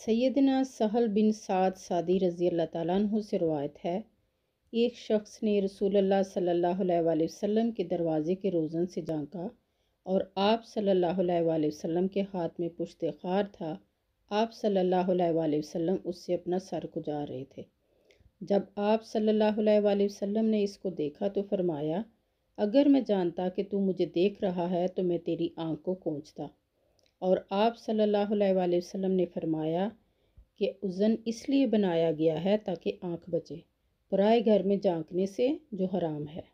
सैदना सहल बिन साद सादी रज़ी अल्लाह तु से रवायत है एक शख्स ने रसूल सल्ह वसम के दरवाज़े के रोज़न से झाँका और आप सल्ला वसम के हाथ में पुश्त खार था आप सल्ला वसम उससे अपना सर गुजार रहे थे जब आप सल्ला वसम ने इसको देखा तो फरमाया अगर मैं जानता कि तू मुझे देख रहा है तो मैं तेरी आँख को कोचता और आप सल्लल्लाहु अलैहि वसल्लम ने फरमाया कि उज़न इसलिए बनाया गया है ताकि आँख बचे पराए घर में झांकने से जो हराम है